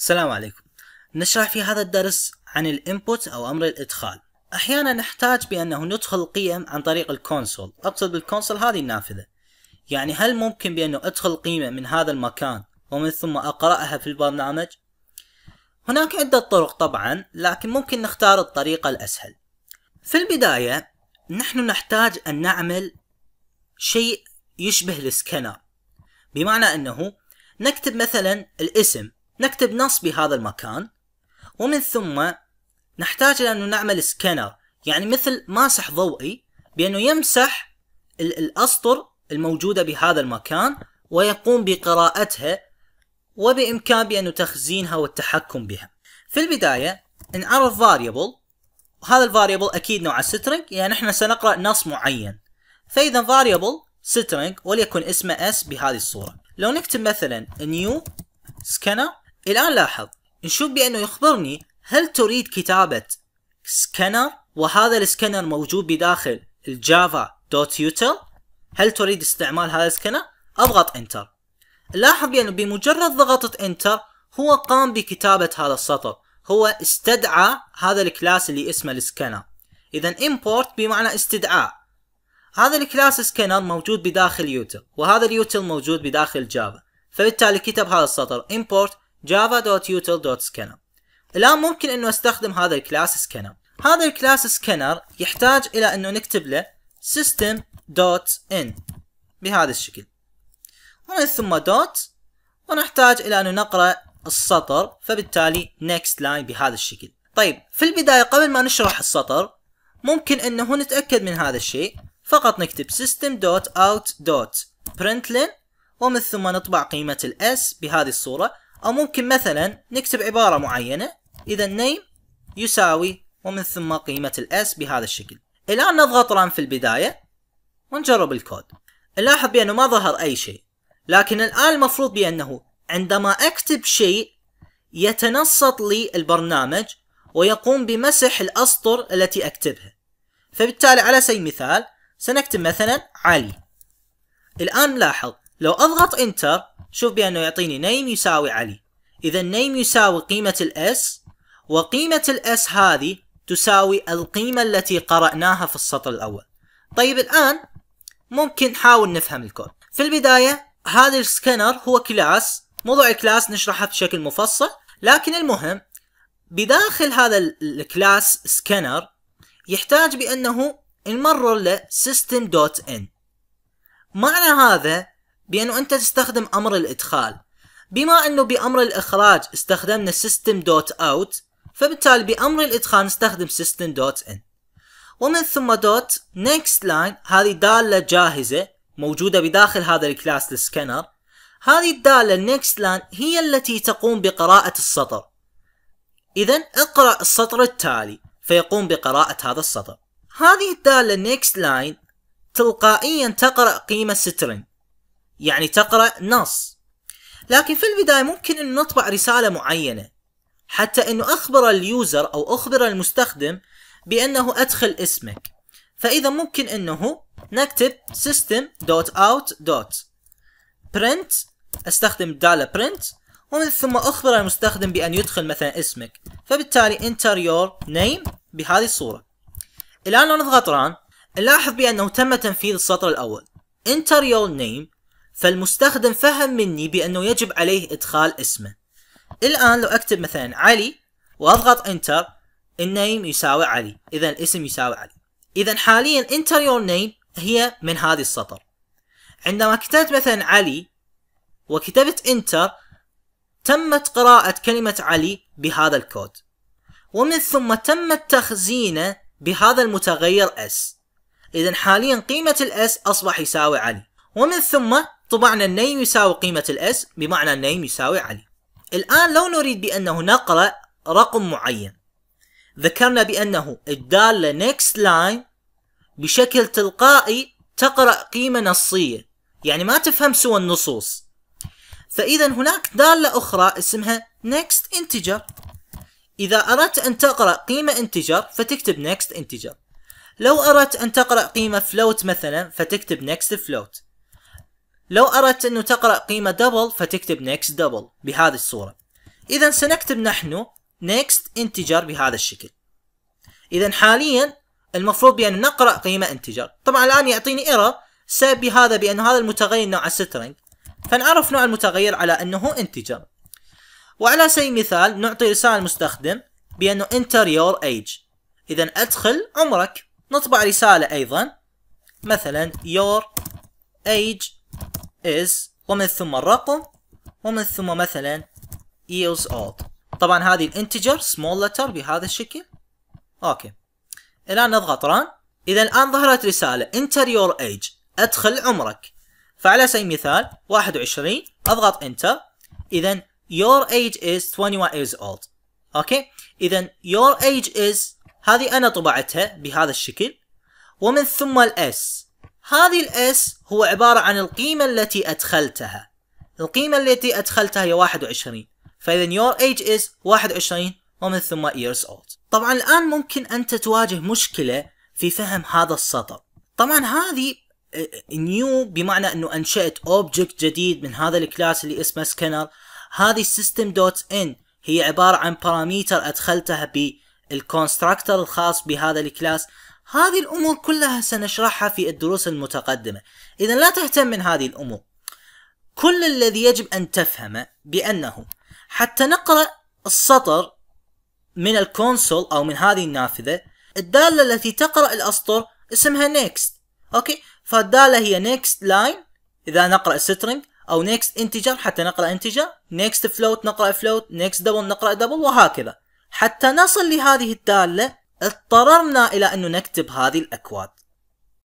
السلام عليكم نشرح في هذا الدرس عن الانبوت او امر الادخال احيانا نحتاج بانه ندخل قيم عن طريق الكونسول اقصد بالكونسول هذه النافذة يعني هل ممكن بانه ادخل قيمة من هذا المكان ومن ثم اقرأها في البرنامج هناك عدة طرق طبعا لكن ممكن نختار الطريقة الاسهل في البداية نحن نحتاج ان نعمل شيء يشبه السكانر بمعنى انه نكتب مثلا الاسم نكتب نص بهذا المكان ومن ثم نحتاج إلى أنه نعمل سكانر يعني مثل ماسح ضوئي بأنه يمسح الأسطر الموجودة بهذا المكان ويقوم بقراءتها وبإمكان بأنه تخزينها والتحكم بها في البداية نعرف فاريبل وهذا الفاريبل أكيد نوعه سترنج يعني نحن سنقرأ نص معين فإذا variable سترنج وليكن اسمه s بهذه الصورة لو نكتب مثلا new scanner الآن لاحظ نشوف بأنه يخبرني هل تريد كتابة سكانر وهذا السكانر موجود بداخل الجافا دوت يوتل هل تريد استعمال هذا السكانر اضغط انتر لاحظ بأنه بمجرد ضغطة انتر هو قام بكتابة هذا السطر هو استدعى هذا الكلاس اللي اسمه السكانر اذا import بمعنى استدعاء هذا الكلاس سكانر موجود بداخل يوتل وهذا اليوتل موجود بداخل جافا فبالتالي كتب هذا السطر import java.util.scanner الآن ممكن أنه أستخدم هذا الكلاس scanner هذا الكلاس scanner يحتاج إلى أنه نكتب له system.in بهذا الشكل ومن ثم دوت ونحتاج إلى أنه نقرأ السطر فبالتالي next line بهذا الشكل طيب في البداية قبل ما نشرح السطر ممكن أنه نتأكد من هذا الشيء فقط نكتب system.out.println ومن ثم نطبع قيمة الاس بهذه الصورة أو ممكن مثلا نكتب عبارة معينة إذا نيم يساوي ومن ثم قيمة الاس بهذا الشكل الآن نضغط ران في البداية ونجرب الكود نلاحظ بأنه ما ظهر أي شيء لكن الآن المفروض بأنه عندما أكتب شيء يتنصت لي البرنامج ويقوم بمسح الأسطر التي أكتبها فبالتالي على سبيل المثال سنكتب مثلا علي الآن لاحظ لو اضغط انتر شوف بانه يعطيني نيم يساوي علي اذا نيم يساوي قيمة الاس وقيمة الاس هذه تساوي القيمة التي قرأناها في السطر الاول طيب الان ممكن نحاول نفهم الكود في البداية هذا السكانر هو كلاس موضوع الكلاس نشرحه بشكل مفصل لكن المهم بداخل هذا الكلاس سكنر يحتاج بانه نمرر له system.in معنى هذا بأنه أنت تستخدم أمر الإدخال بما أنه بأمر الإخراج استخدمنا system دوت اوت فبالتالي بأمر الإدخال نستخدم system دوت ان ومن ثم دوت next لاين هذه دالة جاهزة موجودة بداخل هذا الكلاس السكانر هذه الدالة next لاين هي التي تقوم بقراءة السطر إذا اقرأ السطر التالي فيقوم بقراءة هذا السطر هذه الدالة next لاين تلقائيا تقرأ قيمة string يعني تقرأ نص لكن في البداية ممكن أن نطبع رسالة معينة حتى أنه أخبر اليوزر أو أخبر المستخدم بأنه أدخل اسمك فإذا ممكن أنه نكتب system.out.print print استخدم دالة print ومن ثم أخبر المستخدم بأن يدخل مثلا اسمك فبالتالي enter your name بهذه الصورة الآن لو نضغط ران نلاحظ بأنه تم تنفيذ السطر الأول enter your name فالمستخدم فهم مني بأنه يجب عليه إدخال اسمه الآن لو أكتب مثلا علي وأضغط انتر النيم يساوي علي إذا الاسم يساوي علي إذا حاليا انتر يور نيم هي من هذه السطر عندما كتبت مثلا علي وكتبت انتر تمت قراءة كلمة علي بهذا الكود ومن ثم تم تخزينه بهذا المتغير S إذا حاليا قيمة الاس أصبح يساوي علي ومن ثم طبعنا النيم يساوي قيمة الاس بمعنى النيم يساوي علي الآن لو نريد بأنه نقرأ رقم معين ذكرنا بأنه الدالة next line بشكل تلقائي تقرأ قيمة نصية يعني ما تفهم سوى النصوص فإذا هناك دالة أخرى اسمها next integer إذا أردت أن تقرأ قيمة integer فتكتب next integer لو أردت أن تقرأ قيمة float مثلا فتكتب next float لو أردت أن تقرأ قيمة دبل فتكتب next double بهذه الصورة إذا سنكتب نحن next integer بهذا الشكل إذا حاليا المفروض بأن نقرأ قيمة integer طبعا الآن يعطيني error سبب هذا بأن هذا المتغير نوع سترنج فنعرف نوع المتغير على أنه integer وعلى سبيل المثال نعطي رسالة للمستخدم بأنه enter your age إذا أدخل عمرك نطبع رسالة أيضا مثلا your age is ومن ثم الرقم ومن ثم مثلا years old طبعا هذه الانتجر small letter بهذا الشكل اوكي الان نضغط run اذا الان ظهرت رساله enter your age ادخل عمرك فعلى سبيل المثال 21 اضغط enter اذا your age is 21 years old اوكي اذا your age is هذه انا طبعتها بهذا الشكل ومن ثم الاس هذه الاس هو عبارة عن القيمة التي أدخلتها القيمة التي أدخلتها هي 21 فإذا your age is 21 ومن ثم years old طبعا الآن ممكن أنت تواجه مشكلة في فهم هذا السطر طبعا هذه نيو آه، بمعنى أنه أنشأت object جديد من هذا الكلاس اللي اسمه scanner هذه system.in دوت ان هي عبارة عن parameter أدخلتها بالconstructor الخاص بهذا الكلاس هذه الأمور كلها سنشرحها في الدروس المتقدمة إذا لا تهتم من هذه الأمور كل الذي يجب أن تفهمه بأنه حتى نقرأ السطر من الكونسول أو من هذه النافذة الدالة التي تقرأ الأسطر اسمها next أوكي فالدالة هي next line إذا نقرأ string أو next integer حتى نقرأ integer next float نقرأ float next double نقرأ double وهكذا حتى نصل لهذه الدالة اضطررنا إلى أن نكتب هذه الأكواد